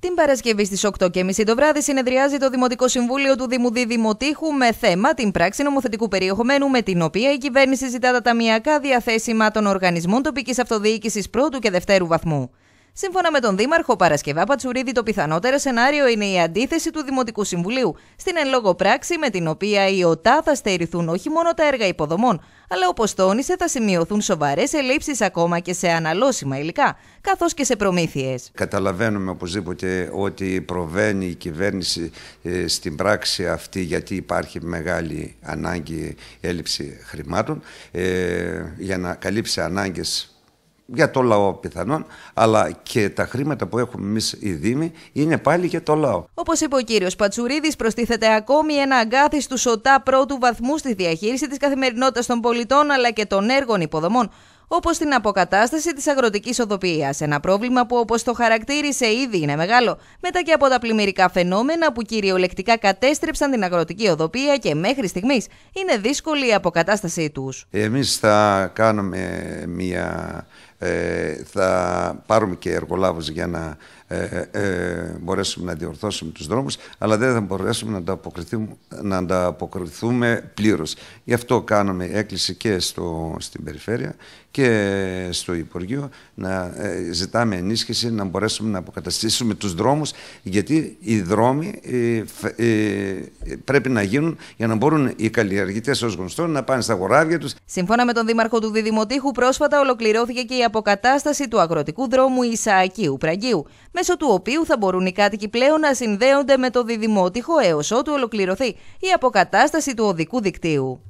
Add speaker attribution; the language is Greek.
Speaker 1: Την Παρασκευή στις 8.30 το βράδυ συνεδριάζει το Δημοτικό Συμβούλιο του Δήμου Δημοτήχου με θέμα την πράξη νομοθετικού περιεχομένου με την οποία η κυβέρνηση ζητά τα ταμιακά διαθέσιμα των οργανισμών τοπικής αυτοδιοίκησης πρώτου και δευτέρου βαθμού. Σύμφωνα με τον Δήμαρχο Παρασκευά Πατσουρίδη, το πιθανότερο σενάριο είναι η αντίθεση του Δημοτικού Συμβουλίου στην εν λόγω πράξη με την οποία οι ΟΤΑ θα στερηθούν όχι μόνο τα έργα υποδομών, αλλά όπως τόνισε θα σημειωθούν σοβαρές ελλείψεις ακόμα και σε αναλώσιμα υλικά, καθώς και σε προμήθειες.
Speaker 2: Καταλαβαίνουμε οπωσδήποτε ότι προβαίνει η κυβέρνηση ε, στην πράξη αυτή γιατί υπάρχει μεγάλη ανάγκη έλλειψη χρημάτων ε, για να καλύψει ανάγκες για το λαό πιθανόν, αλλά και τα χρήματα που έχουμε εμείς οι Δήμοι είναι πάλι για το λαό.
Speaker 1: Όπως είπε ο κύριος Πατσουρίδης, προστίθεται ακόμη ένα αγκάθι του οτά πρώτου βαθμού στη διαχείριση της καθημερινότητας των πολιτών αλλά και των έργων υποδομών, όπως την αποκατάσταση της αγροτικής οδοποιίας. Ένα πρόβλημα που, όπως το χαρακτήρισε ήδη, είναι μεγάλο, μετά και από τα πλημμυρικά φαινόμενα που κυριολεκτικά κατέστρεψαν την αγροτική οδοποιία και μέχρι στιγμής είναι δύσκολη η αποκατάστασή τους.
Speaker 2: Εμείς θα κάνουμε μια ε, θα πάρουμε και εργολάβους για να ε, ε, μπορέσουμε να διορθώσουμε τους δρόμους, αλλά δεν θα μπορέσουμε να ανταποκριθούμε, να πλήρως. Γι' αυτό κάνουμε έκκληση και στο, στην Περιφέρεια και στο Υπουργείο να ε, ζητάμε ενίσχυση να μπορέσουμε να αποκαταστήσουμε τους δρόμους γιατί οι δρόμοι ε, πρέπει να γίνουν
Speaker 1: για να μπορούν οι καλλιεργητές ως γνωστό να πάνε στα γοράβια τους. Σύμφωνα με τον Δήμαρχο του Δηδημοτήχου πρόσφατα ολοκληρώθηκε και η αποκατάσταση του αγροτικού δρόμου Ισαακίου Πραγιού, μέσω του οποίου θα μπορούν οι κάτοικοι πλέον να συνδέονται με το διδημότυχο έως ότου ολοκληρωθεί η αποκατάσταση του οδικού δικτύου.